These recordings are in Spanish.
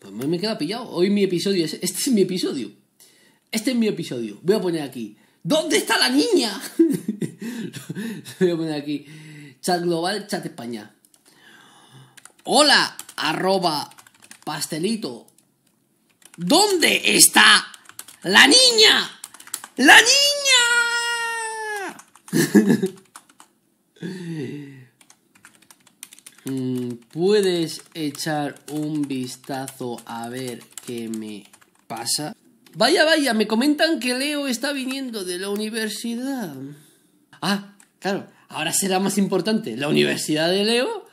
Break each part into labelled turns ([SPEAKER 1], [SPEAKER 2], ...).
[SPEAKER 1] Pues me he quedado pillado. Hoy mi episodio es. Este es mi episodio. Este es mi episodio. Voy a poner aquí. ¿Dónde está la niña? voy a poner aquí. Chat global, chat España. Hola, arroba pastelito. ¿Dónde está la niña? ¡La niña! Mm, puedes echar un vistazo a ver qué me pasa. Vaya, vaya, me comentan que Leo está viniendo de la universidad. Ah, claro, ahora será más importante la universidad de Leo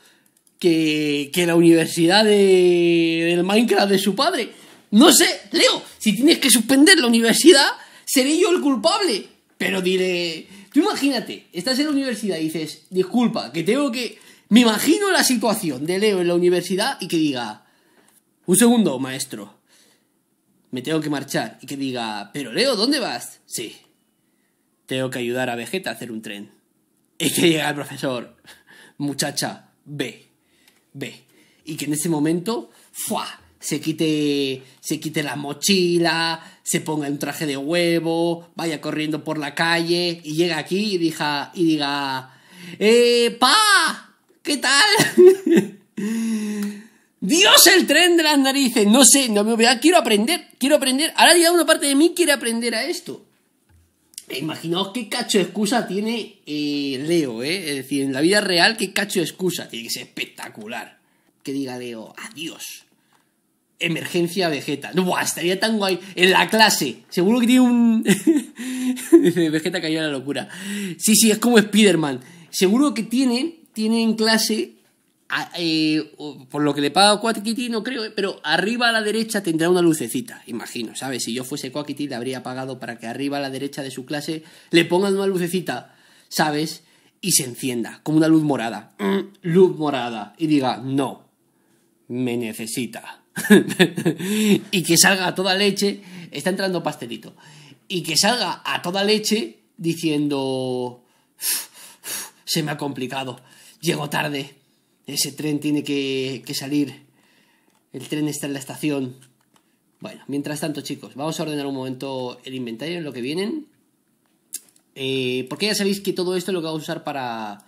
[SPEAKER 1] que, que la universidad del Minecraft de su padre. No sé, Leo, si tienes que suspender la universidad, seré yo el culpable. Pero diré, tú imagínate, estás en la universidad y dices, disculpa, que tengo que me imagino la situación de Leo en la universidad y que diga, un segundo, maestro, me tengo que marchar. Y que diga, pero Leo, ¿dónde vas? Sí, tengo que ayudar a Vegeta a hacer un tren. Y que llega el profesor, muchacha, ve, ve. Y que en ese momento, ¡fua! Se quite, se quite la mochila, se ponga un traje de huevo, vaya corriendo por la calle y llega aquí y diga, y diga, ¡Eh, pa! ¿Qué tal? Dios, el tren de las narices. No sé, no me voy a... Quiero aprender, quiero aprender. Ahora ya una parte de mí quiere aprender a esto. Imaginaos qué cacho de excusa tiene eh, Leo, ¿eh? Es decir, en la vida real, qué cacho de excusa. Tiene que ser espectacular. Que diga Leo, adiós. Emergencia Vegeta. No, estaría tan guay. En la clase. Seguro que tiene un. Vegeta cayó en la locura. Sí, sí, es como Spider-Man. Seguro que tiene tiene en clase, eh, por lo que le paga Quackity, no creo, eh, pero arriba a la derecha tendrá una lucecita, imagino, ¿sabes? Si yo fuese Quackity, le habría pagado para que arriba a la derecha de su clase le pongan una lucecita, ¿sabes? Y se encienda, como una luz morada. Mm, luz morada. Y diga, no, me necesita. y que salga a toda leche, está entrando pastelito, y que salga a toda leche diciendo, se me ha complicado, llego tarde, ese tren tiene que, salir, el tren está en la estación. Bueno, mientras tanto chicos, vamos a ordenar un momento el inventario en lo que vienen. Eh, porque ya sabéis que todo esto lo que vamos a usar para,